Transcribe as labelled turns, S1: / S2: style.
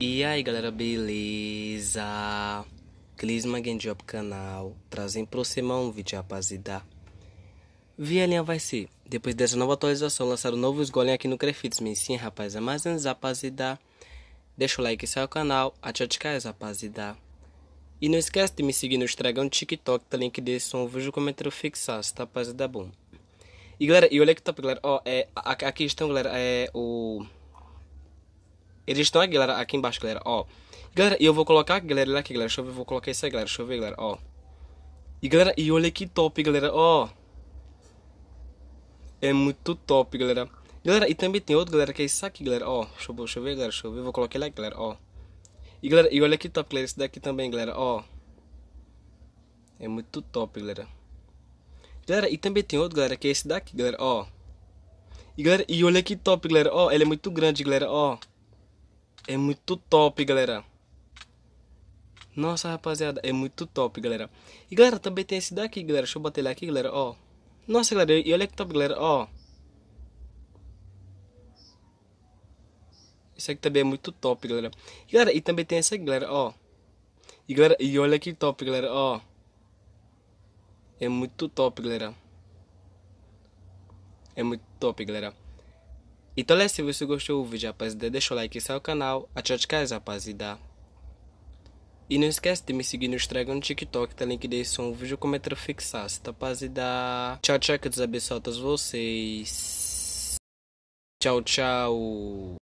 S1: E aí galera, beleza? Clisma Game Job canal, trazem pro semana um vídeo, rapazida. Vielinha vai ser, depois dessa nova atualização, lançaram novos golem aqui no crefits me sim rapaz, mas antes, rapazida, deixa o like e sai o canal, até rapazida. E não esquece de me seguir no Instagram, TikTok, tá link desse som, vejo o comentário fixado, tá rapazida bom. E galera, e olha que top, galera, ó, é, aqui estão, galera, é o... Eles estão aqui, galera, aqui embaixo, galera, ó. Galera, e eu vou colocar, galera, olha aqui, galera. Deixa eu ver, vou colocar isso aí, galera. Deixa eu ver, galera, ó. E, galera, e olha que top, galera, ó. É muito top, galera. Galera, e também tem outro, galera, que é isso aqui, galera, ó. Deixa eu, deixa eu ver, galera, deixa eu ver. Vou colocar ele aqui, galera, ó. E, galera, e olha que top, galera. Esse daqui também, galera, ó. É muito top, galera. Galera, e também tem outro, galera, que é esse daqui, galera, ó. E, galera, e olha que top, galera, ó. Ele é muito grande, galera, ó. É muito top, galera. Nossa, rapaziada, é muito top, galera. E, galera, também tem esse daqui, galera. Deixa eu bater ele aqui, galera, ó. Nossa, galera, e olha que top, galera, ó. Esse aqui também é muito top, galera. E, galera, e também tem esse aqui, galera, ó. E, galera, e olha que top, galera, ó. É muito top, galera. É muito top, galera. Então é se você gostou do vídeo, rapaziada, deixa o like e é o canal. Até tchau, tchau, rapaziada. E não esquece de me seguir no Instagram no TikTok, tá link desse um vídeo como é fixar, tá, rapaziada. Tchau, tchau, que eu abençoe todos vocês. Tchau, tchau.